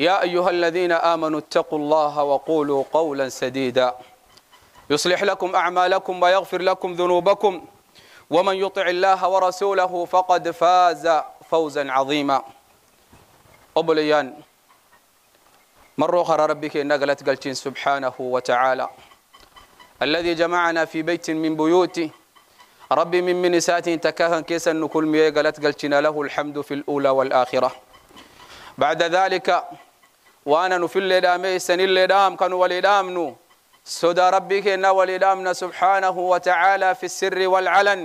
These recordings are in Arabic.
يا أيها الذين آمنوا اتقوا الله وقولوا قولا سديدا يصلح لكم أعمالكم ويغفر لكم ذنوبكم ومن يطع الله ورسوله فقد فاز فوزا عظيما أبليان مروا خر ربك نقلت قلت سبحانه وتعالى الذي جمعنا في بيت من بيوته ربي من من ساتين تكاهن كيسا نكل ميه قلت قلتنا له الحمد في الأولى والآخرة بعد ذلك وأنا نفل لدام ايسن لدام كانوا ولدام نو سدى ربك إن ولدام سبحانه وتعالى في السر والعلن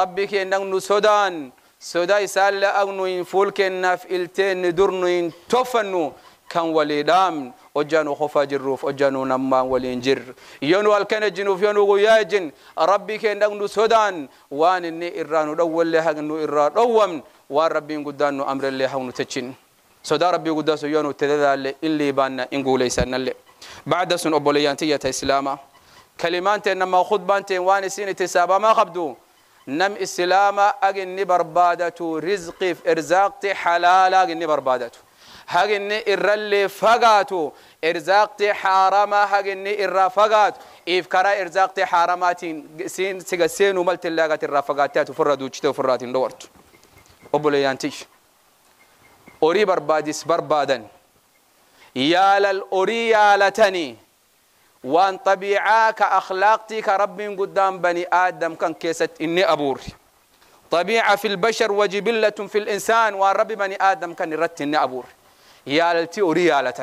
ربك إنه سدان سدى سال أغنو إن فولك إنف إلتين درنو إن توفنو كان ولدام وجانو خفا جروف وجانو نما ولينجر يونو الكن جنوف يونو غياجن ربك إنه سدان وان إني إرانو دول لها إنه إرانو دوم وربي قدانو أمر الله هون تجن sodaa rabbii guddaa soyyaanu tadadaalle in liibaanna in guulaysannalle bacda sun obboleeyyaantiyyata islaama kalimaanteenna makhudbaanteen waan isin itti saabamaa qabdu nam islaama aginni barbaadatu rizqiif irzaaqti xalaala aginni barbaadatu haginni irrallee fagaatu irzaaqti xaaramaa haginni irraa fagaatu if karaa irzaaqti xaaramaatiin siin siga seenuu maltillaagat irraa fagaattaatu ofirraa duuchite ofirraatiin dhowartu obboleeyyaantiy horii barbaadis barbaadan yaalal horii yaalatanii waan xabiicaa ka akhlaaqtii ka rabbiin guddaan bani aadam kan keessatti inni abuurre طبيعة في البشر وجبلة في الإنسان ورب بني آدم كان رت النعبور يالتي أريالة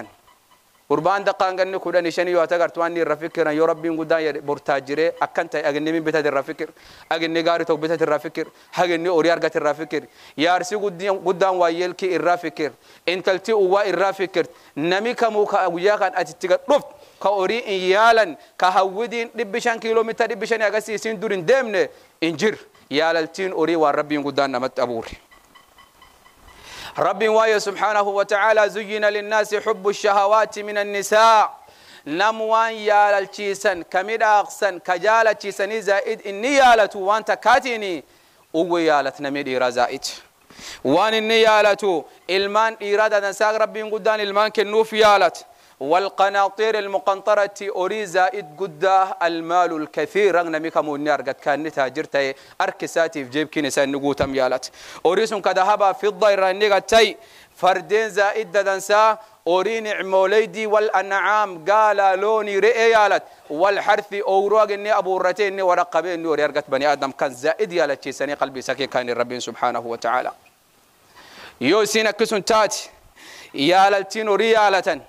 قربان دقانغن كودن شني يو اتغرت واني رفكر يا ربي غدا برتاجري اكنت اغنمي بيت الرفكر اغني غاري تو بيت الرفكر هغني اوري ارغت الرفكر يا ارسي غدان غدان وايل كي الرفكر انت التي هو الرفكر نمي كمو كا ويا كان اتتغ دفت كاوري ان يالن كهودين دبشان كيلومتر دبشان اغسي سين دورين دمنه انجر يالتين اوري وربي غدان نمت ابوري رب واي سبحانه وتعالى زين للناس حب الشهوات من النساء نم وان يالا الشيسن كميدا أقسن كجالا الشيسن زائد إني يالت وان تكاتيني أو يالت نميدي رزائت وان إني يالت إلمان إرادة ساق ربي قدان إلمان كنوف يالت والقناطير المقنطرة أريزا إد قدة المال الكثير رغنا ميكا مونيار قد كان نتاجر تاي أركساتي في جيب كنسا نقو تميالات أوري سن في الضير تاي فردين زائد دنسا أوري عموليدي والأنعام قال لوني رئيالات والحرث أوروغ إني أبو رتين ورقبين نور يرقت بني آدم كان زائد يالت سني قلبي سكين كان الرب سبحانه وتعالى يوسين كسون تاتي يالتين ريالة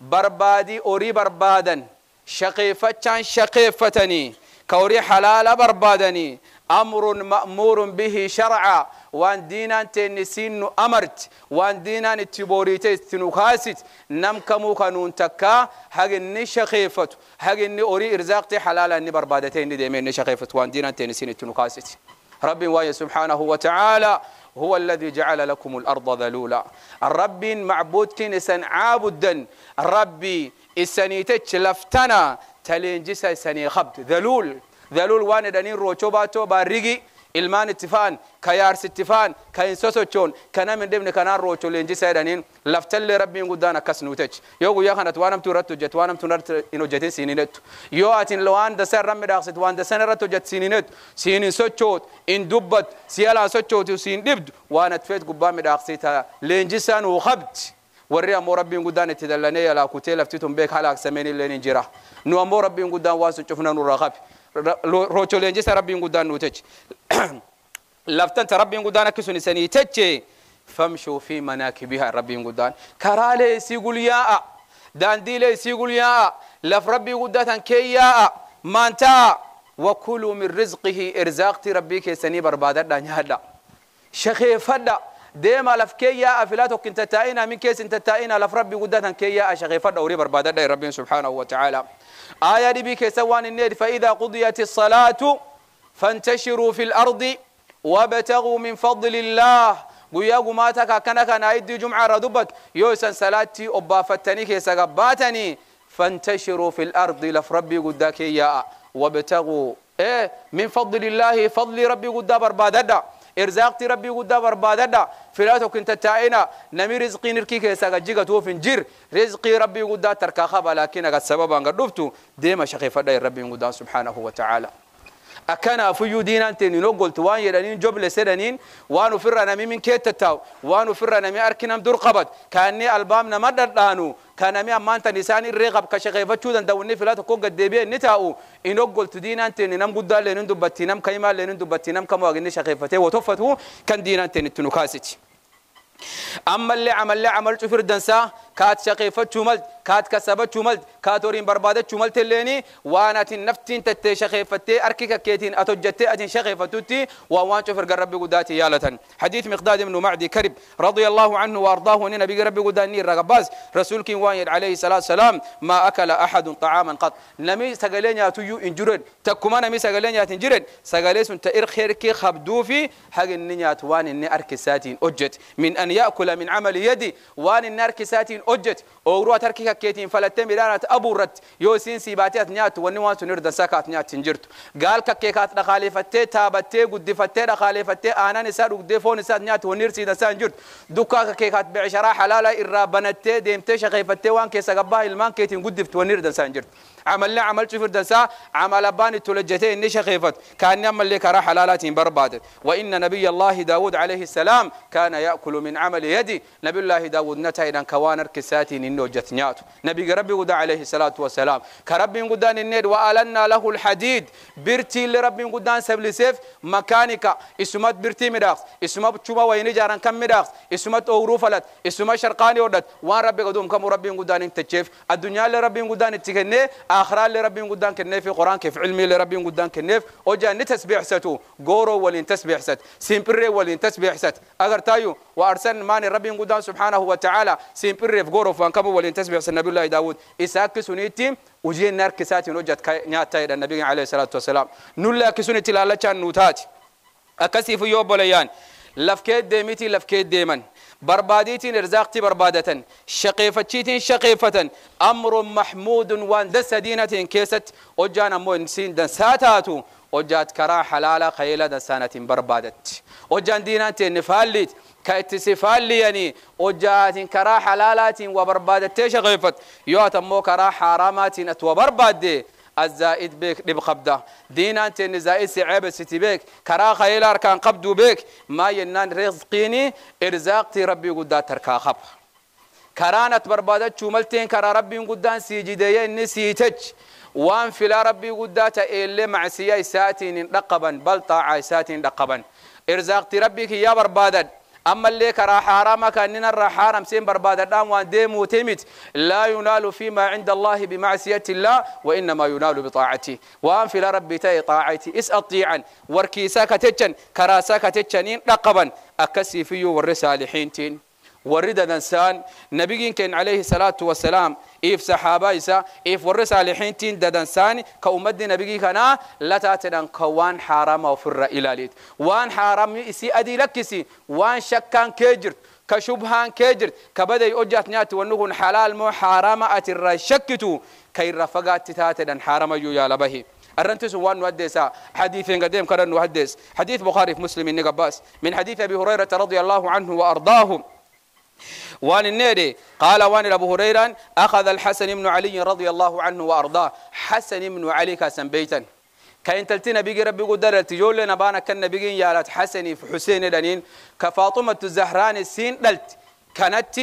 بربادي أوري بربادا شقيفة شقيفتان شقيفتني كوري حلال بربادني أمر مأمور به شرعا وان دينا تنسين أمرت وان دينا تبوريت تنخاست نم كمو كانون تكا هاجني شقيفة هاجني أوري إرزاقتي حلالا نبربادتين ديمين شقيفة وان دينا تنسين تنخاست ربي وايا سبحانه وتعالى هو الذي جعل لكم الأرض ذلولا الرب معبود إسان عابدا الرب إسانيتك لفتنا تلين جسا إساني خبت ذلول ذلول وانا دانين روچو باتو بارقي ilmaan itti fa'an ka yaarsi itti fa'an ka hin sosochoon ka nam hin dhibne kanaan rochoo leenjisaa jedhaniin laftallee rabbiin guddaan akkas nuutechi yoo guyyaa kanatti waan hamtuu irratti hojjetu waan hamtuu irratti hin hojjetin siin hin ettu yoo atiin waan dasaa irra midhaaqsit waan dasan irratti hojjetu siin hin ettu siin hin sochoot hin dubbat si alaan sochootu siin dhibdu waan ati feet gubbaa midhaaqsita leenjisaa nuu qabdi warri ammoo rabbiin guddaan itti dallanee alaa kutee laftitun beek halaaqsameen illeen hin jira nu ammoo rabbiin guddaan waan sucufna nurraa qabi rocholeen jessa rabbiin guddaan nuu teche laftanta rabbiin guddaan akkisuni sanii teche famshuu fi manaakibiha rabbiin guddaan karaalee isii gulyaa'a daandiilee isii gulyaa'a laf rabbii guddaa tan keeyyaa'a maantaa وكلوا من رزقه إرزاقتي ربي كيسني بربادة نهدا شخيفة deema laf keeyyaa afilaa tokkin tattaa'inaa min keessin tattaa'inaa laf rabbi guddatan keeyyaa فرد horii barbaadadha rabbiin سبحانه وتعالى. ايا آية بيكي كسوان النيد فإذا قضيت الصلاة فانتشروا في الأرض وابتغوا من فضل الله قويا قماتك كانك نايد جمعة ردبك يوسا سلاتي أبا فتني كيسا قباتني فانتشروا في الأرض لف ربي قدك وابتغوا إيه من فضل الله فضل ربي قد بربادا إرزاقتي ربي قد بربادنا فلاتو كنت تائنا نمي رزقي نركي كيسا جيغا توفن جير رزقي ربي قد تركا خبا لكن قد سببا قد دفتو ديما شقي فدى ربي قد سبحانه وتعالى أكنا في يدين تني نقول توان يرنين جبل سرنين وانو فرنا من كيت تاو وانو فرنا من أركنا مدور قبض كأني ألبامنا مدر دانو كان مي أمان نساني رغب كشغيفة شودن دوني في تكون قد دبي نتاو إنو قلت انت نم قد لنن دبتنم كيما لنن دبتنم كما وغني شغيفته وتفته كان انت نتنو كاسيتي أما اللي عمل اللي عمل في الدنسا كات شقيفة ملت كات كسبة ملت كاتورين بربادة ملت الليني وانا تنفتين تتي شقيفتي أركك كيتين أجن شقيفة شقيفتي ووان شفر ربي قداتي يالة حديث مقداد من معدي كرب رضي الله عنه وأرضاه أن نبي ربي قداني رغباز رسول كين وانير عليه الصلاة والسلام ما أكل أحد طعاما قط نمي سقلين تيو إنجرد تكما نمي سقلين ياتنجرد سقلين سنتئر خيركي خبدوفي حق النيات وان النار كساتين أجت من أن يأكل من عمل يدي وان النار كساتين أجت أو روا تركيك كيتين فلتة ميرانات أبو رت يوسين سيباتي أثنيات وني سنير دساك أثنيات تنجرت قال ككيكات دخالفة تي تابت قد فتة دخالفة تي أنا نسار قد فون نسار أثنيات ونير سيد سانجرت دكا ككيكات بعشرة حلالة إر ربنا تي وان كيس جبا إلمان كيتين قد فت دسانجرت عملنا عملت في الدسا عمل باني تلجتين نشا خيفت كان يعمل لك راح حلالات بربادت وإن نبي الله داود عليه السلام كان يأكل من عمل يدي نبي الله داود نتا إذا كوانر كساتين إنه جتنيات نبي ربي قد عليه الصلاة والسلام كربي قدان النيد وألنا له الحديد برتي لربي قدان سبل سيف مكانك اسمات برتي مداخ اسمت تشوما وين جاران كم مداخ اسمت أوروفلت اسمات شرقاني ودت وان ربي قدوم كم ربي قدان تشيف الدنيا لربي قدان تكني آخر اللي ربي النيف كنيف قرآن كيف علمي اللي ربي قدام كنيف أوجا نتسبيح ستو غورو ولين تسبيح ست سيمبري ولين تسبيح ست أجر تايو وأرسل ماني ربي قدام سبحانه وتعالى سيمبري في غورو فانكمو ولين تسبيح ست نبي الله داود إساك كسونيتي وجي نار كساتي نوجت نياتا النبي عليه الصلاة والسلام نولا كسونيتي لا لتشان نوتات أكسي في يوبوليان لفكيت ديمتي لفكيت ديمن برباديتين إرزاقتي بربادة شقيفة شقيفتشيتين شقيفة أمر محمود وان دس دينتين كيست وجانا مونسين دساتاتو وجات كرا حلالا خيلا دسانة بربادت وجان دينتين نفاليت كاتسفالي يعني وجات كرا حلالات وبربادت شقيفت يوات أمو كرا حرامات وبربادة الزائد بك دب خبدا دين أنت نزائد سعاب ستي بك كرا خيل أركان قبدو بك ما ينان رزقيني إرزاقتي ربي قد تركا خب كرانت بربادت شوملتين كرا ربي قدان سيجدي نسيتج وان فلا ربي قدات إلا مع سياي ساتين رقبا بل طاعة ساتين رقبا إرزاقتي ربي يا بربادت أما اللي كرا حرام كأننا را سين برباد الدام وان وتمت لا ينال فيما عند الله بمعصية الله وإنما ينال بطاعته وأن في ربي تاي طاعتي اس أطيعا وركي ساكتتشن كرا ساكتتشنين لقبا أكسي فيو والرسالحين تين ورد دانسان نبي كان عليه الصلاة والسلام إيف صحابة إيسا إيف ورس حين تين دانسان كأمد نبيين كنا لا تاتنا كوان حرام وفر ليت وان حرام يسي أدي لكسي وان شكان كجرت كشبهان كجرت كبدأ أجت نيات ونقول حلال مو حرام أتر شكتو كي رفقات تاتنا حرام يو يا لبهي أرنتس وان وديسا حديث قديم كرن وديس حديث بخاري في مسلم النقباس من حديث أبي هريرة رضي الله عنه وأرضاه وان النادي قال وان أبو هريرة أخذ الحسن بن علي رضي الله عنه وأرضاه حسن بن علي كاسن بيتا كاين تلتنا بيجي ربي قدر تجول لنا بانا كان بيجين يالات حسني في حسين دنين كفاطمة الزهران السين دلت كانت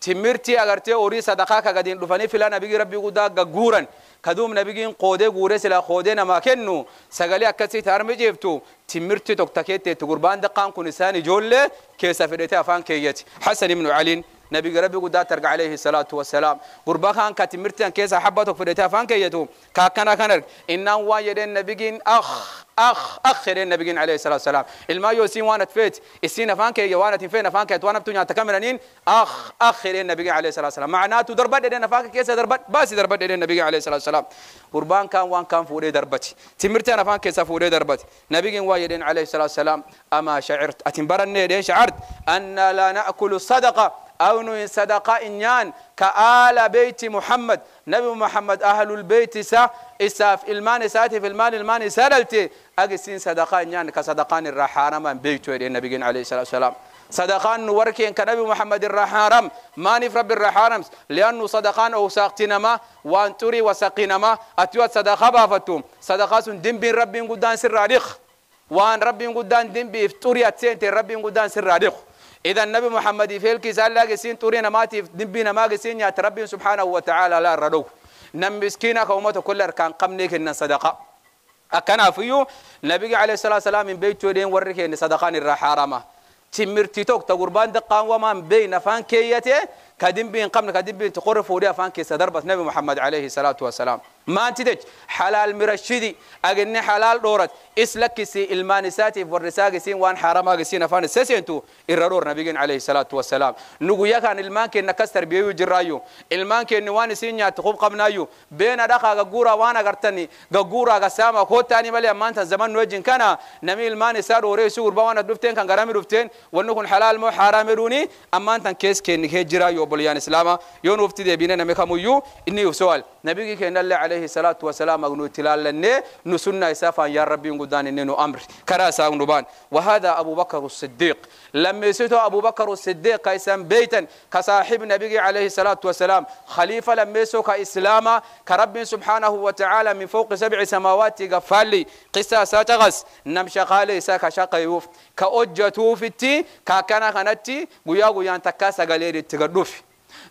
تمرتي أغرتي أوري صدقاك قدين دفني فلان بيجي ربي قدر غورن kaduum nabigiin qoodee guuree silaa qoodee namaa kennu sagalee akkasii taarmi ceebtu timirti tokko takkeetti gurbaan daqqaan kun isaan ijoollee keessa fedhatee afaan keeyyati xasan ibnu caliin نبي ربي قد ترجع عليه الصلاة والسلام قربا خان كتمرت أن كيس حبته فريتها فان كيتو كاكنا كنر إن وايد النبي جن أخ أخ أخ النبي جن عليه الصلاة والسلام الما يوسين وانا تفت السين فان كي وانا تفين فان كي وانا بتونيا تكملنين أخ أخ النبي جن عليه الصلاة والسلام معناته دربت لنا فان كيس دربت باس دربت النبي جن عليه الصلاة والسلام قربا كان وان كان فوري دربت تمرت أنا فان كيس فوري دربت نبي جن وايد عليه الصلاة والسلام أما شعرت ليش شعرت أن لا نأكل صدقة أو نوين صدقة إنيان كآل بيت محمد نبي محمد أهل البيت سا إساف إلمان ساتي في المال إلمان سرلتي أجسين صدقة إنيان كصدقان الرحارم ويري النبي عليه الصلاة والسلام صدقان وركين كنبي محمد الرحارم ما نفر بالرحارم لأنه صدقان أو ساقتنما وأن تري وسقينما أتوات صدقاء بافتوم صدقات دم بين ربي قدان سر وأن ربي قدان دم بيفتوري أتسين ربي قدان سر إذا النبي محمد فيل كيسال لاقي سين تورينا ما تيف دبينا ما قسين يا ربي سبحانه وتعالى لا ردو نم مسكينك وموت كل كان قمنيك إن صدقة أكنا فيو نبي عليه الصلاة والسلام من بيت ودين ورك إن صدقان حرامة تمر تيتوك تقربان دقان وما بين فان كيته كدين بين قمن كدين بين تقرف وريا فان كيس درب النبي محمد عليه الصلاة والسلام maantidej xalaal mirashidii aginni xalaal dhoorad islakkisii ilmaanisaatiif warrisaagisiin waan xaaramaagisiin afaan iseseentu irra dhoor nabigeen calayhi salaatu wasalaam nugu yakaan ilmaan keenna kas tarbiyayu jiraayu ilmaan keenni waan isiin nyaati qub qabnaayu beena dhaqaa gagguuraa waan agartani gagguuraa gasaama koottaani malee ammaantan zaman nu wajjin kana nami ilmaan isaa dhooree isii gurbaa waan dhufteen kan garami dhufteen wanni kun xalaal moo xaaraame dhuuni ammaantan kees keenni kee jiraayu obbolyaan islaama yoo nuufti deebiine nami kamuyyuu inni yufsoal نبي كينا الله عليه الصلاة والسلام أقول تلال لنا نسنا إسافا يا ربي نقدان إنه أمر كراسا نبان وهذا أبو بكر الصديق لما يسيتو أبو بكر الصديق كيسان بيتا كصاحب نبي عليه الصلاة والسلام خليفة لما يسوك إسلاما كرب سبحانه وتعالى من فوق سبع سماوات قفالي قصة ساتغس نمشى خالي ساكا شاق يوف كأجتو في كاكنا خنتي قيا قيا تكاسا قليل التقدوفي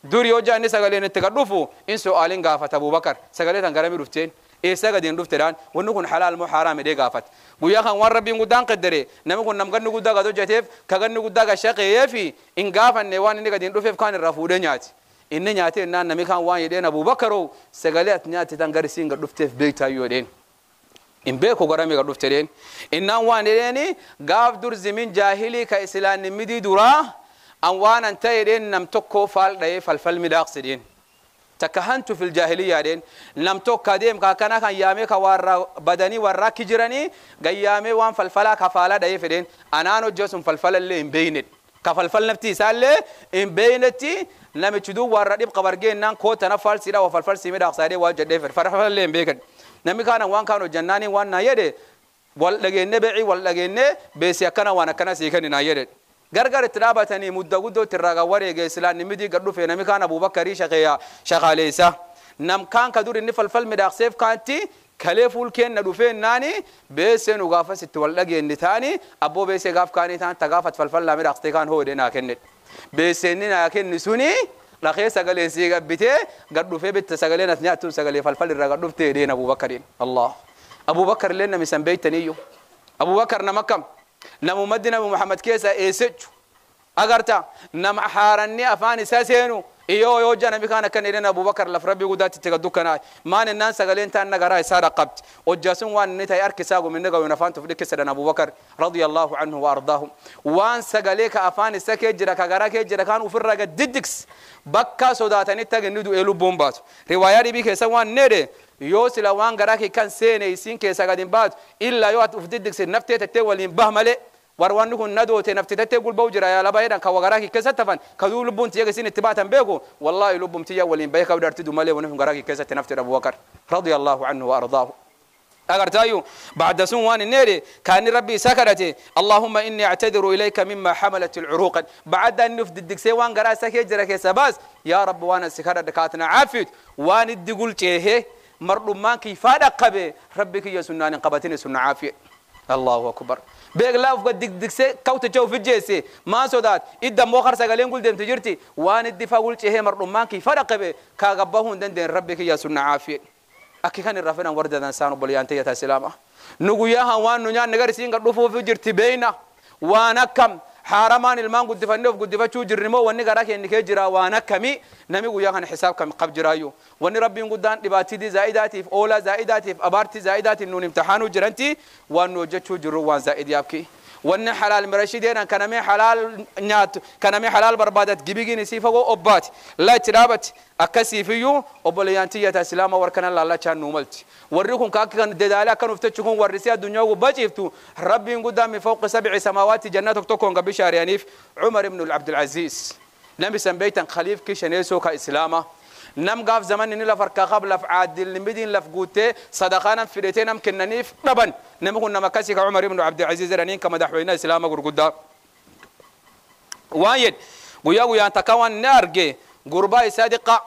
durii hojjaa inni sagaleen itti kan dhufu in so'aaliin gaafata abubakar sagalee tan garami dhufteen eessaa gadiin dhufteedhaan wanni kun halaal moo haaraa midhee gaafata guyyaa kan waan rabbiin guddaan qaddare namni kun namganni guddaa gad hojjateef kaganni guddaa gad shaqeeyee fi in gaafanne waan inni gadiin dhufeef kaan irraa fuudhee nyaati inni nyaatee innaan nami kaan waan jedheen abubakaroo sagalee ati nyaate tan gar isiin gad dhufteef beektaayyo jedheen in beeko garame gad dhufte jedheen innaan waan jedheeni gaaf dur zimin jaahilii ka islaanni midii duraa أن وانا انتيرين نم تكو فال داي فالفل مداقسدين تكهنت في الجاهلية دين نم تكو ديم كاكنا كان يامي كوارا بدني ورا كجراني قيامي وان فالفلا كفالا داي فدين أنا نو جوسم فالفلا اللي مبينت كفالفل نبتي سالة مبينتي نم تدو ورا ديب قبرجين نان كوتا نفال سيدا وفالفل سيمي داقسدين واجد ديفر فالفل اللي مبينت نمي كان وان كانوا جناني وان نايدي والدغينه بيعي والدغينه بيسي كان وانا كان سيكن نايدي gargar itti dhaabatanii mudda guddootti irraa kan wareege islaanimidii gad dhufe nami kaan abubakarii shaqeeya shaqaaleessa nam kaan ka dur inni falfal midhaaqseef kaanti kalee fuulkeenna dhufeennaani beeseen ugaafas itti wal dhageenni taani abboo beesee gaaf kaanii taan tagaafat falfallaa midhaaqsitee kaan hoodee naa kenne beeseenni naa kenni suni dhaqee sagaleen sii gabbitee gad dhufee bitta sagaleen as nyaattuun sagalee falfal irraa gad dhuftee deena abubakariin allah abubakar illee namisan beeytaniyyuu abubakar nama kam نمو مدنا محمد كيسا إيسج أغرتا نم أحارني أفاني ساسينو iyo yoo jana mikaana kan idin abubakar laf rabbi gudaatti tiga dukkanaay maan innaan sagaleen taan nagaraa isaa dhaqabti hojjaasun waan inni ta'e arki isaa gumin dhagayu nafaan tuf dhikke sadan abubakar radiyallahu anhu wa ardaahu waan sagalee ka afaan isa kee jira ka garaa kee jira kaan ufirraa gaddidiks bakka sodaatanitti aginni du'ee lubbuun baatu riwaayaa dhibii keessan waan needhe yoo sila waan garaa kee kan seene isin keessa gadin baatu illaa yoo ati uf diddigse naftee tattee waliin bah malee وروانو هو ندو تنفتي تقول بوجرا يا لبا يدان كوغراكي كزتفان كذول بون تيجي سين تبعت بيجو والله يلو بون تيجي ولين بيكا ودار تدو مالي ونفهم غراكي كزتنفتي أبو بكر رضي الله عنه وأرضاه أجر تايو بعد سون وان النيري كان ربي سكرتي اللهم إني أعتذر إليك مما حملت العروق بعد أن نفد الدكسي وان قرأ سكير سباز يا رب وانا سكر دكاتنا عافيت وان الدقول تيه مرلو ما كيف هذا قبي ربك يا سنان قبتني سنان عافية الله أكبر beeklaaf ga digdigsee kawta jaw fijjeesse maan sodaat idda moo har sagaleen gul deemte jirti waan iddi faa gul cehee mardhummaan kii fadha qabe kaaga bahuu hin dandeen rabbi kiyya sunna caafiye akki kan irraa fedhan wardadan saanu bolyaante yataa silaama nu guyyaa han waan nu nyaan nagar isiin ga dhufuufi jirti beeyna waan akkam حرامان المانغو قد فنوف قد فتشو جرمو واني قراك انك جرا وانا كمي نمي ويا كان حساب كم قب جرايو واني ربي قدان دباتي دي زائداتي في اولى زائداتي في ابارتي زائداتي نون امتحانو جرنتي وانو جتشو جرو وان زائد يابكي ون حلال مرشدين كان مي حلال نات كان مي حلال بربادت جيبيجي نسيفه وابات لا ترابت اكسي فيو وبليانتي تسلام وركن الله لا كان نوملت وريكم كاك كان ددالا كانوا فتشكون ورسيا دنيا وبجيفتو ربي قدامي فوق سبع سماوات جنات تكون قبل عمر بن عبد العزيز لم يسم خليف كيشن يسوك اسلامه نم قاف زمان إني لفر قبل لف عادل لمدين لف قوتة صدقانا فريتين أم كننيف طبعا نم كنا مكاسي عمر بن عبد العزيز رنين كما دحوينا إسلام قرقدا وايد ويا ويا تكوان نارجي قرباي صادقة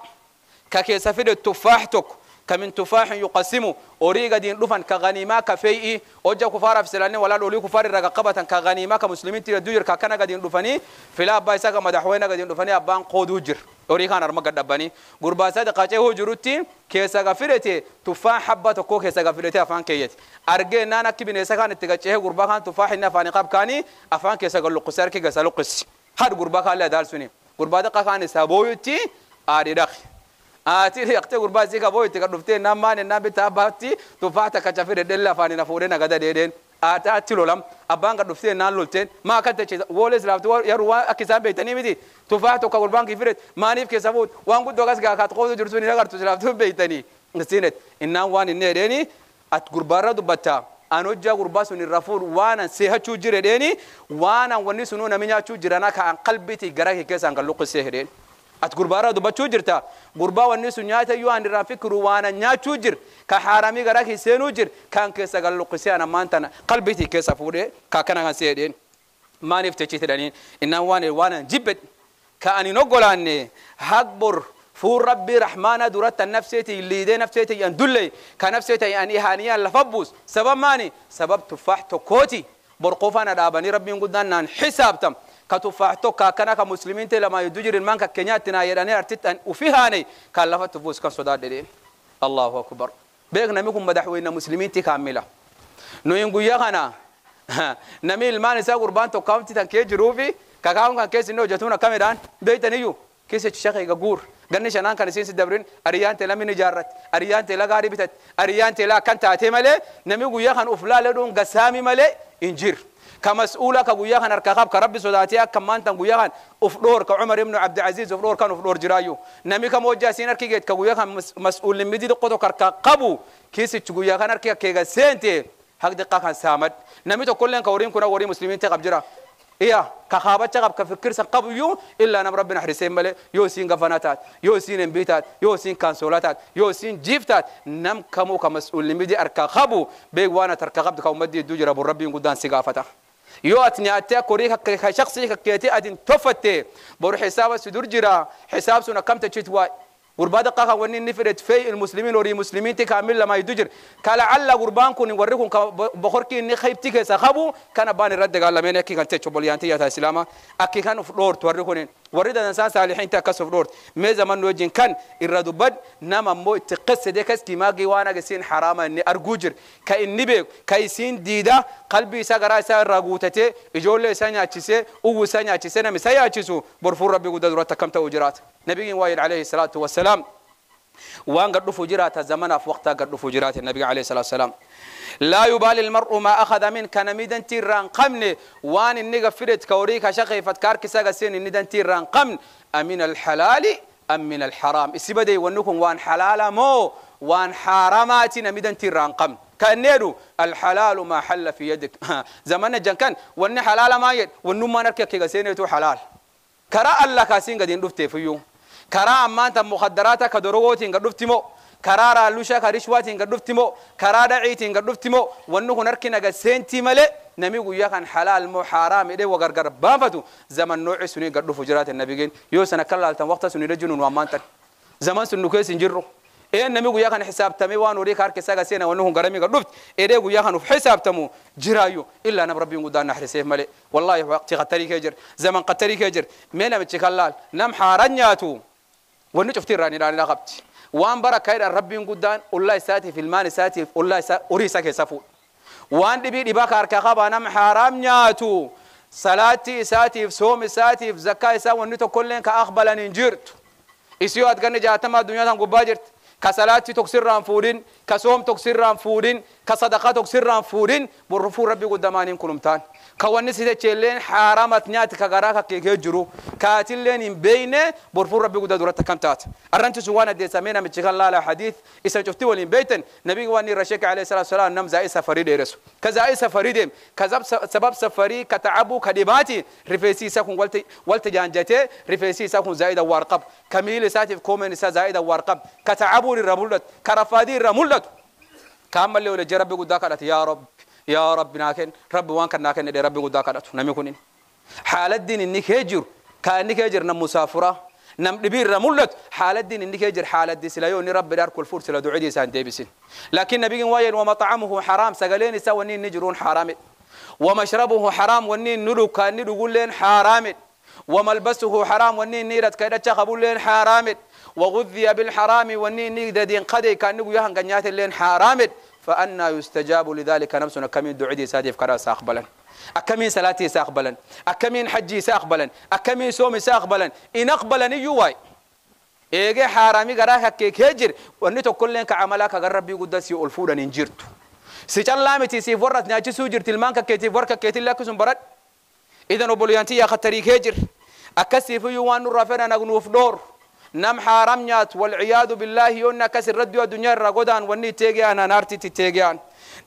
ككيسفيد التفاحتك كمن تفاح يقسمه أريق دين لفن كغنيمة كفيئي أجا كفار في سلاني ولا لولي كفار رقبة كغنيمة كمسلمين تلا دوجر ككنا قدين لفني فلا أبا إساق مدحوين قدين لفني أبان قودوجر أريقان أرمق دباني قربا صدق أجيه جروتي كيسا غفرتي تفاح حبة تكو كيسا غفرتي أفان كيت أرجع نانا كبين إساق نتجاه قربا كان تفاح نفاني قاب كاني أفان كيسا غلقسر كيسا لقس هاد قربا كان لا دار سني قربا دقا كان سابويتي آري atiri yakte gurba sika boy tika dufte na mane na beta batti to fata kacha fere della fani na fodena gada deden ata tilolam abanga dufte na lolte ma kata che woles raft yarwa akisambe tani miti to fata ka gurban ki fere manif ke sabut wangu dogas ga kat qozo jursuni na gartu raft be tani sinet inna wan inne deni at gurbara dubatta an hojja gurbaa sun irra fuudhu waan an seehachuu jire dheeni waan an wanni sunuu naminya achuu jirana ka an qalbitii gara kee keessa an kan luqqisee hedheeni. ati gurbaarraa dubbachuu jirta gurbaa wanni sun nyaata yoo ani irraa fikiru waan an nyaachuu jir ka haaramii gara kii seenuu jir kan keessa gal luqisee ana maantan qalbiitii keessa fuudhee ka kana kan seedheen maaniif techii jedhaniin innaan waan waan jibbe ka ani noggolaanne hagbor فور ربي رحمانا درت نفسيتي اللي دي نفسيتي ان دلي كنفسيتي ان اهانيا لفبوس سبب ماني سبب تفاح كوتي برقوفانا دابني ربي قدنا حسابتم كتفاحتو كاكنا كمسلمين تلا ما يدجر المانك كنياتنا يراني ان وفيهاني كان لفت فوز كان صدار دي الله اكبر بيغنا ميكم مدحوين مسلمين تكامله نو ينغو يغنا نمي المان سا قربان تو كامتي تن كيجرو في كاكاون كان كيس نو جاتونا كاميران كامدان بيتنيو كيس شيخ غور ganni shanan kan isin sidabrin ariyan tela mini jarrat ariyan tela gari bitat ariyan tela kan taate male nami guyya kan ufla ledon gasami male injir كمسؤولة كغويا خان أركاب كرب سوداتي كمان تغويا خان أفلور كعمر بن عبد العزيز أفلور كان أفلور جرايو نمي كموجا سين أركيجت كغويا خان مسؤول لمدي دقتو كركا قبو كيس تغويا خان أركيا كيجا سنتي حق دقة خان سامد نمي تقولن كوريم كنا وري مسلمين تقب جرا إياه كخابة تقب كفكر سقب يو إلا نم ربنا حرسين ملء يوسين غفناتات يوسين انبيتات يوسين كانسولاتات يوسين جيفتات نم كمو كمسؤول لمدي أركا بيجوانا تركا خبد كومدي دوجر أبو ربي سقافته يواتني أتني أتى كوري كشخصي ككيتي أدين تفتة بروح حساب سدور جرا حساب سونا كم تشتوى غربان قاها وني نفرت في المسلمين وري مسلمين تكامل لما يدجر كلا على غربان كون يوريكم بخوركي ني خيب تيك سخابو كان بان رد قال لمن كي كان تشبول يانتي يا سلامه اكي فلور توريكم ورد أن سان صالحين تكسر الأرض ما زمان نوجين كان الرد بد نما مو تقص ديك استماع جوانا جسين حرام إن أرجوجر كإن نبي كيسين ديدا قلبي سعرا سعر رغوتة إجول سانيا تشيسة أو سانيا تشيسة نم سانيا تشيسو برفور ربي قد درت كم توجرات نبي وائل عليه الصلاة والسلام وان قد فجرات الزمن في وقت قد فجرات النبي عليه الصلاة والسلام لا يبالي المرء ما أخذ منك نميدن تيران قمن وان النجا فرد كوريك شقي فتكارك ساقسين الندن تيران قمن أمن الحلال أم من الحرام السبدي ونكون وان حلال مو وان حرامات نميدن تيران قمن كأنه الحلال ما حل في يدك زمان كان وان حلال ما يد وان ما نركك كسينه حلال كرا الله كاسين قد يندفتي فيو كرا أما أنت مخدراتك دروغوتين قد رفتي مو karaa raallushaa ka rishwaatiin gad dhuftimo karaa dhaciitiin gad dhuftimo wanni kun harki naga seentii malee نمي ويا كان حلال مو حرام إده وغرغر بانفتو زمن نوع سني قد دفو جرات النبي جين يو سنة كلا التن وقت سني رجل ومان تر زمن سنو كيس نجرو إيه نمي ويا كان حساب تمي وان وريك هار كسا قسينا ونهم غرامي قد دفت إده ويا كان حساب تمو جرايو إلا أنا بربي مدان نحر سيف ملي والله وقت قتري كجر زمن قتري كجر مين أمتشي نم حارنياتو ونجفتي راني راني لا قبتي waan bara ka'edhaan rabbiin guddaan ollaa isaatiif ilmaan isaatiif ollaa isaa horii isaa keessa fuudha waan dhibii dhibaa ka harkaa qabaa nama haaraam nyaatu salaatti isaatiif soom isaatiif zakkaa isaa wanni tokkolleen ka aqbalaniin jirtu isiyoo atganne jaatama addunyaa tan gubbaa jirti ka salaatti toksirraan fuudhin ka soom toksirraan fuudhin ka sadaqaa toksirraan fuudhin burrufuu rabbii guddamaaniin kulumtaan كواني سيدة تشيلين حرامات نيات كغراكا كيجرو كاتلين بين برفور ربي قد درت كمتات أرنت سوانا دي سمينا من تشغل حديث إسا شفتي ولين بيتن نبي واني رشك عليه الصلاة والسلام نم زائي سفري دي كذا اي سفري دي كذا سبب سفري كتعبو كدباتي رفيسي سكون ولت ولت جانجتي رفيسي سكون زائد ورقب كميل ساتف كومن سا زائد ورقب كتعبو للرمولت كرفادي الرمولت كامل لو لجرب قد يا رب يا ربنا كن رب وان كنا كن دي ربي غدا كدت نمي كنين حال الدين اني هجر كان هجر نم مسافره نم دبير رملت حال الدين اني هجر حال الدين سلايو ني رب دار كل فرصه لدعي سان ديبسين لكن نبي وين ومطعمه حرام سقلين سوانين نجرون حرام ومشربه حرام ونين نلو كان نلو لين حرام وملبسه حرام ونين نيرت كيدا تخبو لين حرام وغذي بالحرام ونين والنين دين قدي كان نقو يهن غنيات لين حرام فأنا يستجاب لذلك نفسنا كمين دعيدي سادف كرا ساقبلا أكمين صلاتي ساقبلا أكمين حجي ساقبلا أكمين صومي ساقبلا إن أقبلا نيواي إيجي حرامي غراك كيك هجر ونيتو كلين كعملاك غربي قدسي ألفودا ننجرتو سيجان لامتي سي فرت ناجي سوجر تلمانك كيتي فرك كيتي لكسن برد إذا أبوليانتي يا خطريك هجر أكسي فيو وانو رافنا نغنوف دور نم حرام نيات والعياذ بالله يونا كسر ردو الدنيا رغدان وني تيغيان نارتي تيغيان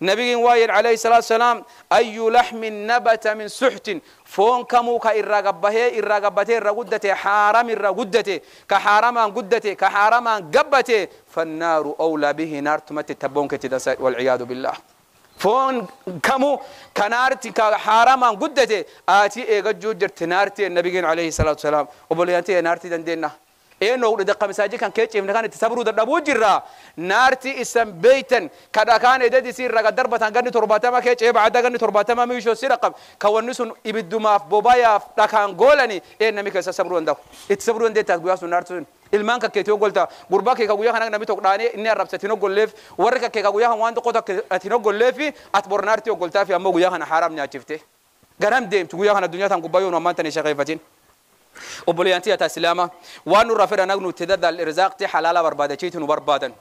نبي وائل عليه الصلاه والسلام اي لحم نبت من سحت فون كمو كا الرغبه الرغبه الرغدته حرام الرغدته كحرام ان غدته كحرام ان غبته فالنار اولى به نار تمت تبونك والعياذ بالله فون كمو كنارتي كحرام ان غدته اتي ايغجو جرت نارتي النبي عليه الصلاه والسلام وبلياتي نارتي دندنا إنه إذا قام ساجي كان كيتش إبن كانت تسبرو در دبو جرا نارتي إسم بيتن كدا كان إذا دي سير رقا دربة تان قرني تربة تاما كيتش إبا عدا قرني تربة تاما ميشو سير رقم كوان نسون إبد دماف بوبايا لكان قولني إنه ميكس سبرو اندو إتسبرو اندي تاك بياسو نارتو المانكا كيتو قلتا غرباكي كاغويا هانا نامي توقداني اني رابس تينو غوليف وركا كاغويا هان وان دوقتا تينو غوليفي اتبور نارتي غولتا في امو غويا هانا حرام نياتيفتي غرام ديم تغويا هانا دنيا تان غبايو نو مانتاني شقيفتين وبليانتي تاسلاما وانو رفرنا نتدد الارزاق تي حلالا بربادتشيتن وبربادن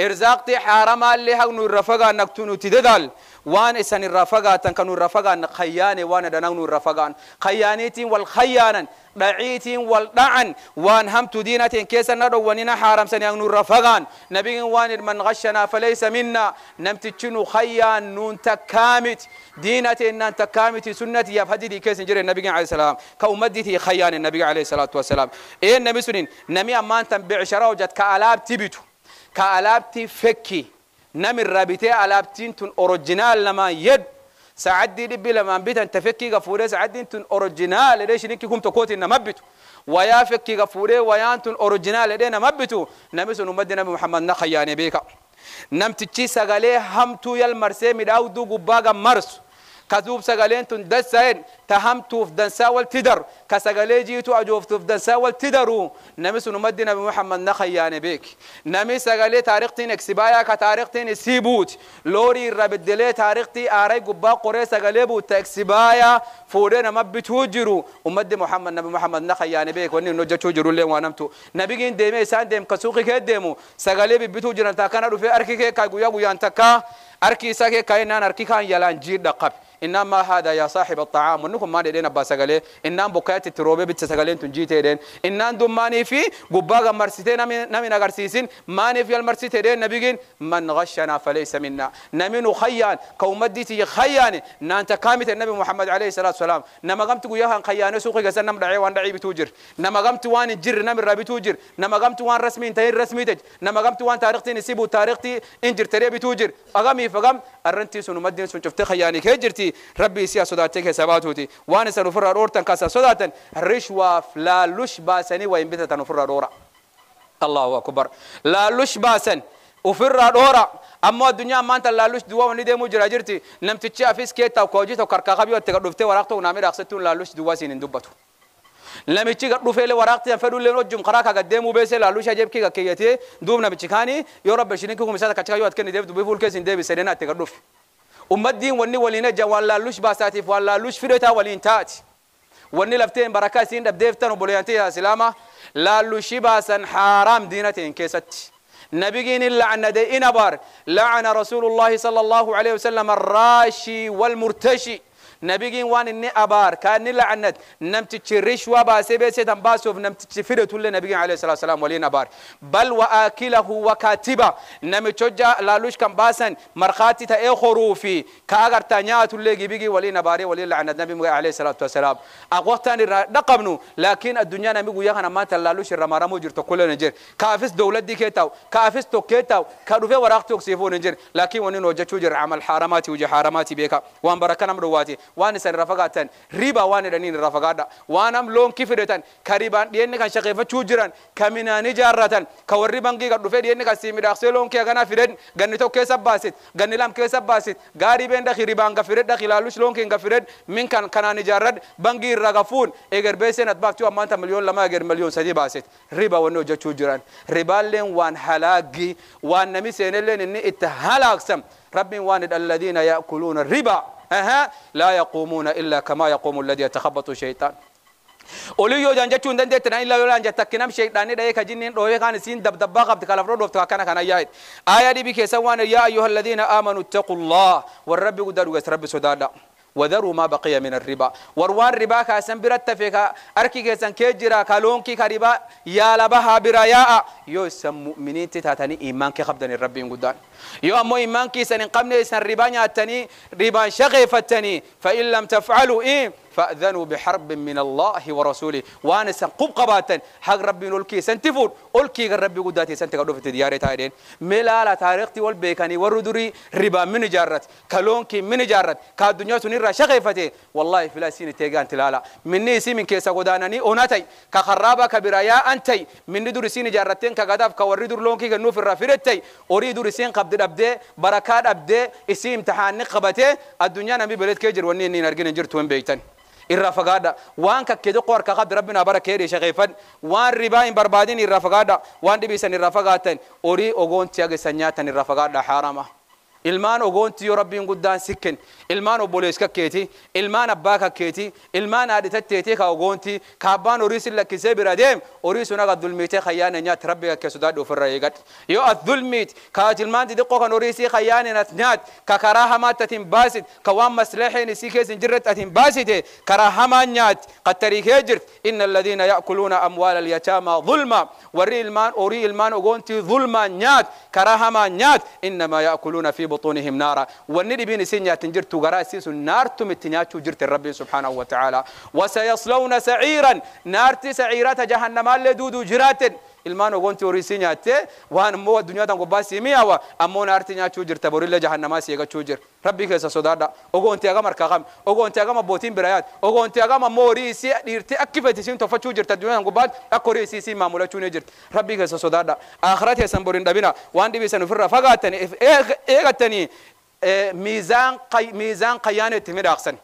إرزاق تي حرام اللي هاو نور رفقا نكتونو تددل وان إسان الرفقة تنكن رفقا خيانة وان نور رفقا خيانة والخيانة دعيت والدعن وان هم تدينة كيسا ندو وننا حرام سن يغنو رفقا نبي وان من غشنا فليس منا نمت خيان نون تكامت دينة نان تكامت سنة يفهدي دي كيسا جري النبي عليه السلام كومدتي خيان النبي عليه الصلاة والسلام إيه نبي سنين نمي أمان تنبيع شراوجت كألاب تبتو كألابتي فكي نمي الرابطة ألابتين تن أورجينال لما يد سعدي دبي لما بيت أنت فكي غفورة سعدي تن أورجينال ليش نكي كم تكوت إن مبتو ويا فكي غفورة ويا أنتن أورجينال لدينا مبتو نمي سنو مدينة محمد نخياني بيكا نمتشي سغالي همتو يالمرسي مداو دو غباغا مرسو كذوب سجلين تندسين تهم توف دنسا والتدر كسجلي جيتو اجوف توف دنسا والتدرو نمس نمدنا بمحمد نخيان بيك نمس سجلي تاريختين اكسبايا كتاريختين سيبوت لوري الدلي تاريختي آري قبا قري سجلي بوت اكسبايا فورينا ما بتوجرو ومد محمد نبي محمد نخيان بيك وني نجا توجرو اللي وانمتو نبيين ديمي سان ديم كسوقي كديمو سجلي بتوجرن تاكنا في أركي كاي قويا قويا انتكا أركي ساكي كاينان أركي كان يلان جيد قبل إنما هذا يا صاحب الطعام ونكم ما دين أبا سجله إنما بكات التروبة بتسجلين تنجيت دين إنما دم ما نفي قبّا مرسيتين نمين نمين أجرسيسين ما نفي المرسيت دين نبيجين من غشنا فليس منا نمين خيان كومديتي خيان نانت كامت النبي محمد عليه الصلاة والسلام نما قمت وياها خيان سوق جسنا نم رعي وان رعي بتوجر نما قمت وان الجر نم رعي توجر نما قمت وان رسمي انتهي رسمي تج نما قمت وان تاريختي نسيبو تاريختي انجر تري بتوجر أقامي فقام أرنتي سنو مدين سنو سنشفت خياني كجرتي ربي سيا صداتك حسابات هوتي وانا سنفر اورتن كاسا صداتن رشوا لا لش باسني وين بيت تنفر اورا الله اكبر لا لش باسن وفر اورا اما الدنيا ما انت لا لش دوا وني ديمو جرا جرتي نمت تشا فيس كيتا وكوجيت وكركابي وتقدفت ورقته ونامي رقصتون لا لش دوا سين دبتو namichi gadhufeele waraaqti an fedhullee wajjin karaa ka gaddeemuu beesee laallusha jeebkii ka keeyyatee duub namichi kaanii yoo rabba ishiniin kikuma isaa takka cika yoo atkenni deebtu bifuul keessa hin deebise deen atti gadhufi. ummaddiin wanni waliin ejan waan laallush baasaatiif waan laallush fidhetaa waliin taati wanni lafteen barakaa isiin dhabdeeftan obboleeyyantii islaamaa laallushi baasan haaraam diina ta'een keessatti نبيين لعنة إنبار لعن رسول الله صلى الله عليه وسلم الراشي والمرتشي نبيين وان إني أبار كأني لعنت نمت تشريش رشوة باسبة سيدان باسوف نمت فيدة تولى نبيين عليه الصلاة والسلام ولين أبار بل وآكله وكاتبة نمت تشجع لالوش كم باسن مرخاتي تا إيه خروفي كأغر تانيا تولى جيبيجي ولين أباري ولين لعنت نبي عليه الصلاة والسلام أقوتان رقمنو لكن الدنيا نمي وياها ما تلالوش الرمارة موجر تقول نجر كافس دولة دي كيتاو كافس تو توكيتاو كاروفي وراقتوك سيفون نجر لكن ونين وجه عمل حراماتي وجه حراماتي بيكا وان بركة نمرواتي waan isan irra fagaatan riibaa waan jedhaniin irra fagaadha waan am loon kifidatan ka ribaan dhiyenni kan shaqeeffachuu jiran ka minaan ijaarratan ka warri bankii kan dhufee dhiyenni kan sii midhaaksee loon kee kanaa fidhen ganni tokko keessa baasit ganni lam keessa baasit gaarii been dhaqi ribaan gafidhed dhaqi laalush loon keen gafidhed min kan kanaan ijaarrad bankii irra gafuun eger beeseen at baaktuu ammaanta miliyoon lama eger miliyoon sadii baasit riba wanni hojjechuu jiran ribaalleen waan halaagii waan nami seenelleen inni itti halaaqsam rabbiin waan jedha alladhiina ya'kuluuna ribaa ها لا يقومون الا كما يقوم الذي يتخبط الشيطان ولي يو جان جاتون دان ديتنا الا يولان جاتكنا الشيطان داي كجنين دوي كان سين دب دب باقب تكال فرو دوفتو كان كان اي ايت ايا دي بي يا ايها الذين امنوا اتقوا الله والرب قدر ويس رب سودادا وذروا ما بقي من الربا وروان ربا كاسن برت فيك أركي كاسن كجرا كالون كي كربا يا لبها برياء يو سم مؤمنين تتاتني إيمان كي خبدن الرب قدان يو أمو إيمان كي سن قمن سن ربا ياتني ربا شغفتني فإن لم تفعلوا إيه فأذنوا بحرب من الله ورسوله وأنا سنقب قباتا حق ربي نلقي سنتفور ألكي ربي قداتي سنتقدو في تدياري تايرين ملالة تاريختي والبيكاني والردري ربا من جارت كلونكي من جارت كالدنيا سنرى شغيفتي والله فلاسيني تيغان تلالا من نيسي من كيسا قداناني أوناتي كخرابة كبرايا أنتي من دور سيني جارتين كغداف كوردر لونكي كنوف الرافرتي أريد رسين قبض أبدي بركات أبدي اسي امتحان نقبتي الدنيا نبي بلد كيجر وني نرجين وين بيتن irraa fagaadha waan kakkeetu qorka qabdi rabbina bara kee dhiisha qeeffadhu waan ribaa hin barbaadin irraa fagaadha waan dhibiisan irraa fagaatan horii ogoontii hageessan nyaatan irraa fagaadha haarama ilmaan ogoontii yoo rabbiin guddaan si kenni ilmaan obbolees kakkeeti ilmaan abbaa kakkeeti ilmaan haadhi tatteetii ka ogoontii ka abbaan horii sin lakkisee bira deem horii sun aga dulmiitee kayyaana nyaatti rabbi kakkeessu daadhi ofirra eegadhe yoo as dulmiit ka at ilmaan xixiqqoo kan horii sii kayyaaniin as nyaat ka karaa hamaatti atiin baasit ka waan maslaxeen isii keessa hin jirretti atiin baasite karaa hamaan nyaat qattarii kee jirt inna alladhiina yaakuluuna amwaala alyataamaa dhulma warri ilmaan horii ilmaan ogoontii dhulmaan nyaat karaa hamaan nyaat innamaa yaakuluuna fi بطونهم نارا والندي بين سنيا تنجر تغراسيس نار تمتنياتو جرت الرب سبحانه وتعالى وسيصلون سعيرا نار سعيرات جهنم لدود دودو جرات ilmaan ogoonti horii nyaattee waan immoo addunyaadhaan gubbaa sii mi'aawa ammoo naarti nyaachuu jirta borillee jahannamaa sii eegachuu jira rabbii keessa sodaadha ogoonti agam harkaa qabne ogoonti agam abbootiin bira yaad ogoonti agam ammoo horii isii dhiirti akki fedhi isiin tolfachuu jirta addunyaan gubbaatti akka horii isii isiin maamulachuu ni jirti rabbii keessa sodaadha akhirat keessan borin dhabina waan dhibisan ofirraa fagaatanii eegattanii miizaan qayyaanitti midhaaqsani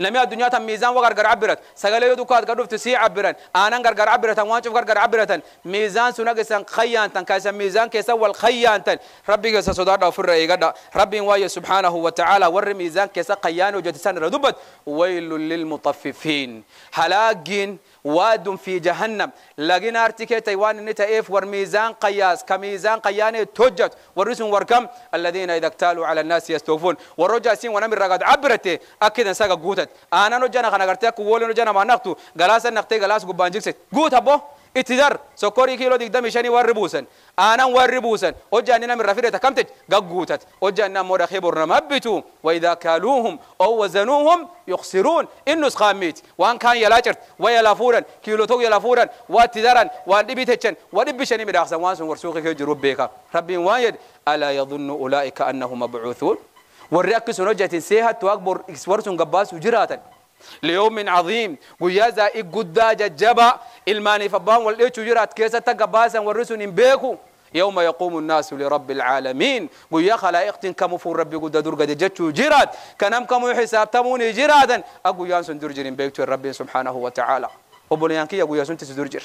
نمي الدنيا تم ميزان وغرغر عبرت سغل يدو كاد غدوف تسي عبرن انا غرغر عبرت وانچف غرغر عبرت ميزان سنغسن خيان تن كايسن ميزان كيسن والخيان ربي كيس سودا دا فر ايغدا ربي واي سبحانه وتعالى ور ميزان كيس قيان وجت ردوبت ردبت ويل للمطففين هلاكين واد في جهنم لكن ارتكي تيوان نتا اف ورميزان قياس كميزان قيان توجت ورسم وركم الذين اذا اكتالوا على الناس يستوفون ورجع سين ونمر رقد عبرتي اكيد ساق قوتت انا نجنا خنا قرتك ولو نجانا ما نقتو غلاس نقتي غلاس غبانجكس قوت ابو اتدر سكوري كيلو دي قدامي شاني وربوسن انا وربوسن وجاننا من رفيرة كمتج ققوتت وجانا مورا خيبر نمبتو واذا كالوهم او وزنوهم يخسرون انو سخاميت وان كان يلاجرت ويلا فورا كيلو تو يلا فورا واتدرا وان دبيتشن من احسن وان سنورسوخي كيجرو بيكا ربي وايد الا يظن اولئك انهم مبعوثون والرأكس نجة سيهت واكبر اكسورسون قباس وجراتا ليوم عظيم ويازا زائق ججبا الماني فبان والإيتو جرات كيسة تقباسا والرسل بيكو يوم يقوم الناس لرب العالمين ويا خلائق فور ربي قد درجة جتشو جرات كنم كم حساب تموني جرادا أقول يانسون سندرجر بيكتو ربي سبحانه وتعالى أبو ليانكي أقول يانسون تسدرجر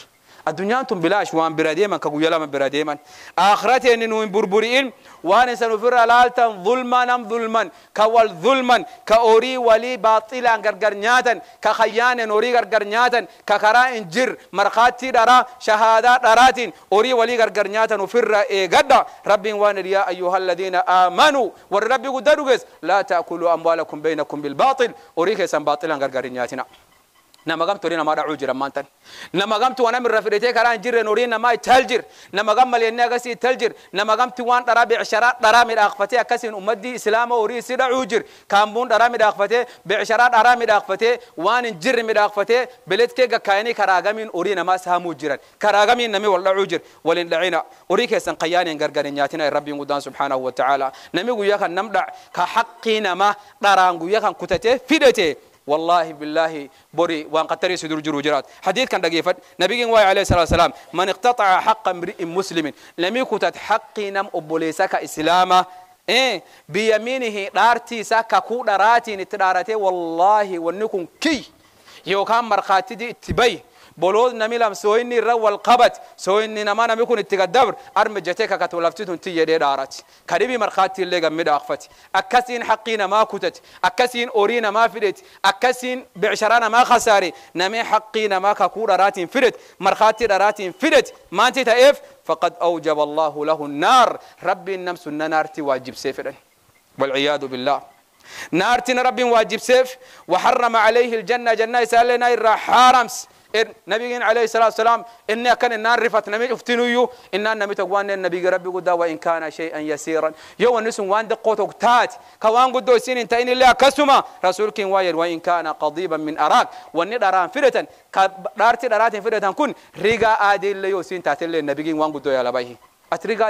الدنيا أنتم بلاش وان براديما كقول يلا من براديما آخرتي إن نوين بربرين وان سنفر لالتا ظلما نم ظلما كوال ظلما كأوري ولي باطلا غرغرنياتا نياتا كخيان أوري غرغر ككرا إنجر مرخاتي دارا شهادات دارات أوري ولي غرغرنياتا نياتا وفر إيغدا رب وان ريا أيها الذين آمنوا والرب قدروا لا تأكلوا أموالكم بينكم بالباطل أوريك سنباطلا غرغرنياتنا نمغام تورينا ما دعو جرا مانتن نمغام تو انا مرفد تي كران جير نورينا ما تلجر نمغام مالي نغا سي تلجر نمغام تو وان ترابع عشرات درامي داقفتي اكسين امدي اسلام وري سي دعو جير كامبون درامي داقفتي بعشرات درامي داقفتي وان جير مي داقفتي بلد كي كايني كراغامين اورينا ما سامو جير كراغامين نمي ولا عوجر ولين دعينا اوريك سن قيان غرغر نياتنا ربي غدان سبحانه وتعالى نمي غيا كان نمدع كحقينا ما دارانغو يا كان كوتتي فيدتي والله بالله بري وان قتل سدور جرو جرات حديث كان دقيفة نبي واي عليه الصلاة والسلام من اقتطع حق امرئ مسلم لم يكن تتحقي نم أبوليسك إسلاما إيه بيمينه دارتي ساكا كودراتي نتدارتي والله ونكون كي يوكام مرخاتي دي اتبايه بولود نميل أم سويني رو القبض سويني نما نمي كون التقدبر أرمي جتك كتولفتتون تي دي دارت كريبي مرخاتي اللي قمد أخفتي أكسين حقين ما كتت أكسين أورين ما فدت أكسين بعشرانا ما خساري نمي حقين ما ككور رات فدت مرخاتي رات فدت ما انت تأف فقد أوجب الله له النار ربي نمس النارتي واجب سيفرا والعياذ بالله نارتنا ربي واجب سيف وحرم عليه الجنة جنة سالنا إرى حارمس النبي عليه الصلاة والسلام إن كان النار رفت نمي افتنيو إن نمي تقوان النبي ربي قد وإن كان شيئا يسيرا يو الناس وان دقوت وقتات كوان قد سين انت إن الله كسما رسولك كين واير وإن كان قضيبا من أراك وان دران فرتا كدارت دارات فرتا كن رجا آدي اللي يو سين تاتل النبي وان قد يا لبيه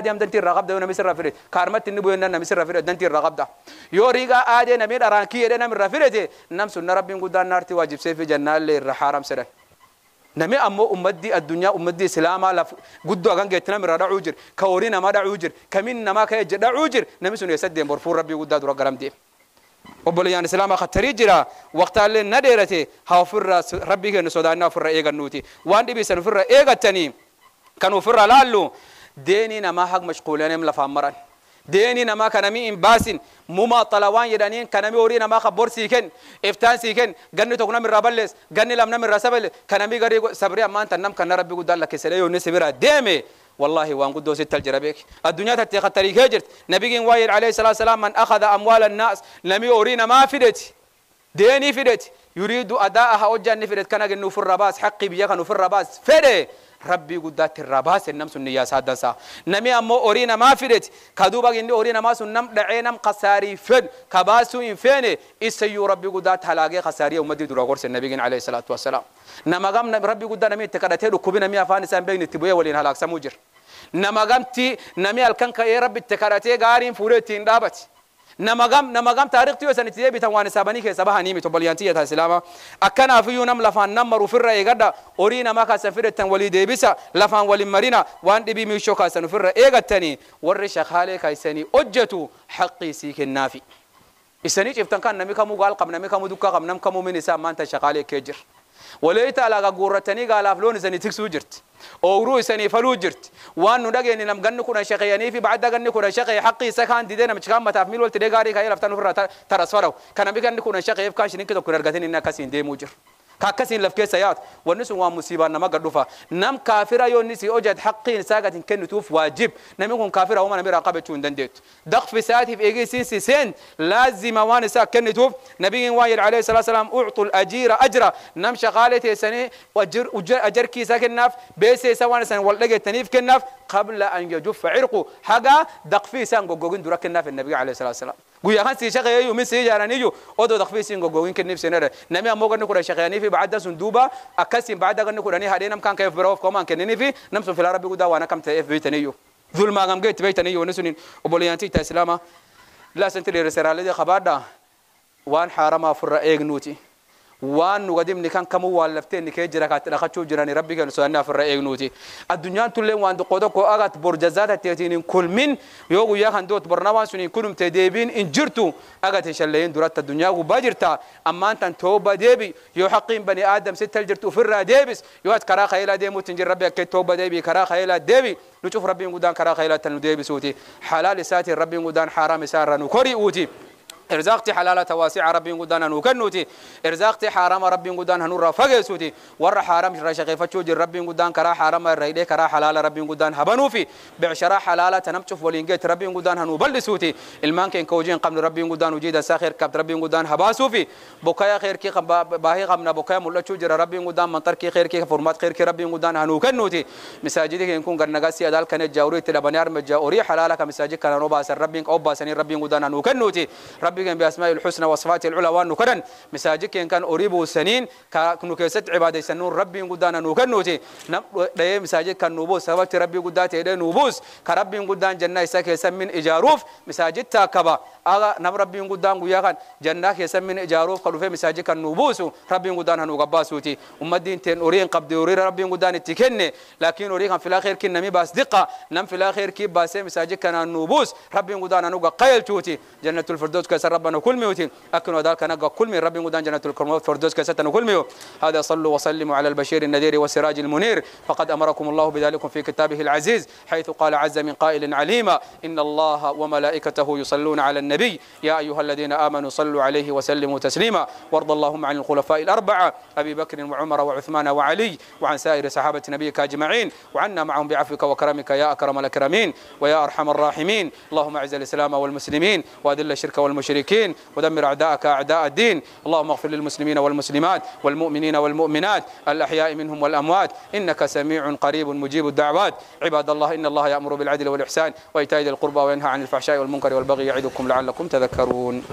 دي ام دنتي رغب ده نمسر رفيرة كارمت النبوي نن نمسر رفيرة دنتي رغب دا يو يوريجا آدي نمير أرانكي ده نمر رفيرة نمسون ربي قدان نارتي واجب سيف جنال الرحارم سره نمي أمو أمدي الدنيا أمدي سلامة لف قدو أغان جيتنا من رادع عجر كورينا ما دع عجر كمين نما كي جدع عجر نمي سنو يسدين برفور ربي قدو دور قرم دي وبل يعني سلامة خطري جرا وقت اللي نديرتي هافر ربي كن سودانا فر إيغا نوتي وان دي بيسن فر إيغا تاني كانوا فر لالو ديني نما حق مشغولين لفامران ديني نما كنامي إن باسين مما طلوان يداني كنامي أوري نما خبر سيكن إفتان سيكن غني تكونا من رابلس غني لمنا من رسابل كنامي غري سبري أمان تنام كنا ربي قد الله كسره يوني سبرا ديمي والله وان قد دوسي تلجربك الدنيا تتخ تاريخ هجرت نبي جن وائل عليه الصلاة والسلام من أخذ أموال الناس نمي أوري نما فدت ديني فدت يريد أداءها أوجان فدت كان جنوف الرباس حقي بيجا نوف الرباس فدت rabbii guddaatti irraa baase nam sun niyyaa saaddansaa nami ammoo horii namaa fideti ka duuba inni horii namaa sun nam dha'ee nam kasaarii fed ka baasuu hin feene isayyuu rabbii guddaatti halaagee kasaarii ummatii dura gorse nabiiin alayhi salaatu wassalaam nama gam rabbii guddaa namni itti kadhatee dhukkubi namni afaan isaa hin beekne itti bu'ee waliin halaaqsamuu jira nama gamti namni halkan ka'ee rabbi itti kadhatee gaariin fuudhee ittiin dhaabati namagam namagam taariikh tiyo san itiyee bitan waan isaabanii keessa bahanii mito balyantii yataa islaama akkanaafiyyuu nam lafaan nama rufirra eegadha horii namaa kaasan fidhattan walii deebisa lafaan walin marina waan dhibii miishoo kaasan ufirra eegattanii warri shakaalee kaysanii hojjetu haqqii sii kennaafi isanii ciftan kan nami kamuu gaal qab nami kamuu dukkaa qab nam kamuu min isaa maanta shakaalee kee jira waleeyta alaaga guurrattanii gaalaaf loon isanii tiksuu jirti أورو سني فلوجرت وان ندق إن نم جن كنا شقي يعني في بعد جن كنا شقي حقي سكان ديدنا مش كام متعمل والتدقاري كاي لفتان فرا ترى صفرو كان بيجن كنا شقي فكان شنين كده كنا رجعتين إننا كاسين دي موجر كاكسين لفكي سيات والنس مصيبة نما قدوفا نم كافرة يونس أوجد حقين ساقت كن واجب نم يكون كافرة وما نمي رقابة تون دندت دق في ساعته في إيجي سين سين لازم وان ساق كن توف نبي وايل عليه الصلاة والسلام أعطوا الأجير أجرا نم شغالة سنة وأجر وجر أجر كي ساق الناف بيس سوان سنة واللقى تنيف كناف قبل أن يجف عرقه حاجة دق في سان قوقين درك النبي عليه الصلاة والسلام guya ahaan sii shaqeeyayo min sii yaaraniyo odo dakhfiisin gogowinka nifsinare nami amoogani kura shaqeeyanifi bacda sunduba akasin bacdagani kurani hadeenam kan kayf biroof koman keninifi namsu fil arabi guda waana kamta f baytaniyo dhulma gam gayt baytaniyo wanasunin oboliyanti ta islaama la sentili reseraalidi qabaadha waan xaaramaa furra eegnuuti waan nu gadim nikan kamu waan laftee nikee jira kaatti dhaqachuu jirani rabbigan so'annaa ofirra eegnuuti addunyaan tullee waan tokko tokko agat borjazaata teetiin hin kulmin yoo guyyaa kan doot bornawaan sun hin kulumte deebiin hin jirtu agat shalleeyeen duratti addunyaa gubbaa jirta ammaan tan tooba deebi yoo haqqiin bani aadam sittal jirtu ofirraa deebis yoo as karaa kayeelaa deemuutti hin jir rabbi akkee tooba deebi karaa kayeelaa deebi nucuf rabbiin gudaan karaa kayeelaa tan nu deebisuuti halaal isaatiin rabbiin gudaan haaraam isaa irraa nu kori'uuti. إرزاقتي حلالة تواسع ربي قدان هنو كنوتي إرزاقتي حرام ربي قدان هنو رفقسوتي ور حرام رشقي فتشوج ربي قدان كرا حرام الرئيلي كرا حلال ربي قدان هبنو في بعشرة حلالة تنمتف ولينجيت ربي قدان هنو بلسوتي المان كان كوجين قبل ربي قدان وجيدا ساخر كبت ربي قدان هباسوفي بكايا خير كي باهي قمنا بكايا ملا تشوج ربي قدان منطر كي خير كي فرمات خير كي ربي قدان هنو كنوتي مساجدك يكون قرنقاسي أدال كانت جاوري تلبنيار مجاوري حلالك مساجد كان نوباس ربي أو ربي قدان هنو كنوتي ربي بأسماء الحسنى وصفات العلى ونكرن مساجك كان أريب سنين كنكست عبادة سنون ربي قدانا نكنوتي نبدأ مساجك كان نبوس سببت ربي قدات إلى نبوس كربي قدان جنة إساك من إجاروف مساجد تاكبا على نب ربي قدان قويا جنة جنة من إجاروف قالوا في مساجد كان نبوس ربي قدان هنو قباسوتي أمدين تين أورين قبض أورين ربي قدان تكني لكن أورين في الآخر كنا مي باسدقة نم في الأخير كي باسي مساجد كان نبوس ربي قدان هنو قيل توتي جنة الفردوس كسا ربنا كل ميوتين أكن وذاك نقى كل من ربي مدان جنة الكرم فردوس كستن كل ميو هذا صلوا وسلموا على البشير النذير والسراج المنير فقد أمركم الله بذلك في كتابه العزيز حيث قال عز من قائل عليما إن الله وملائكته يصلون على النبي يا أيها الذين آمنوا صلوا عليه وسلموا تسليما وارض اللهم عن الخلفاء الأربعة أبي بكر وعمر وعثمان وعلي وعن سائر صحابة نبيك أجمعين وعنا معهم بعفوك وكرمك يا أكرم الأكرمين ويا أرحم الراحمين اللهم أعز الإسلام والمسلمين وأذل الشرك والمشركين المشركين ودمر أعداءك أعداء الدين اللهم اغفر للمسلمين والمسلمات والمؤمنين والمؤمنات الأحياء منهم والأموات إنك سميع قريب مجيب الدعوات عباد الله إن الله يأمر بالعدل والإحسان وإيتاء ذي القربى وينهى عن الفحشاء والمنكر والبغي يعدكم لعلكم تذكرون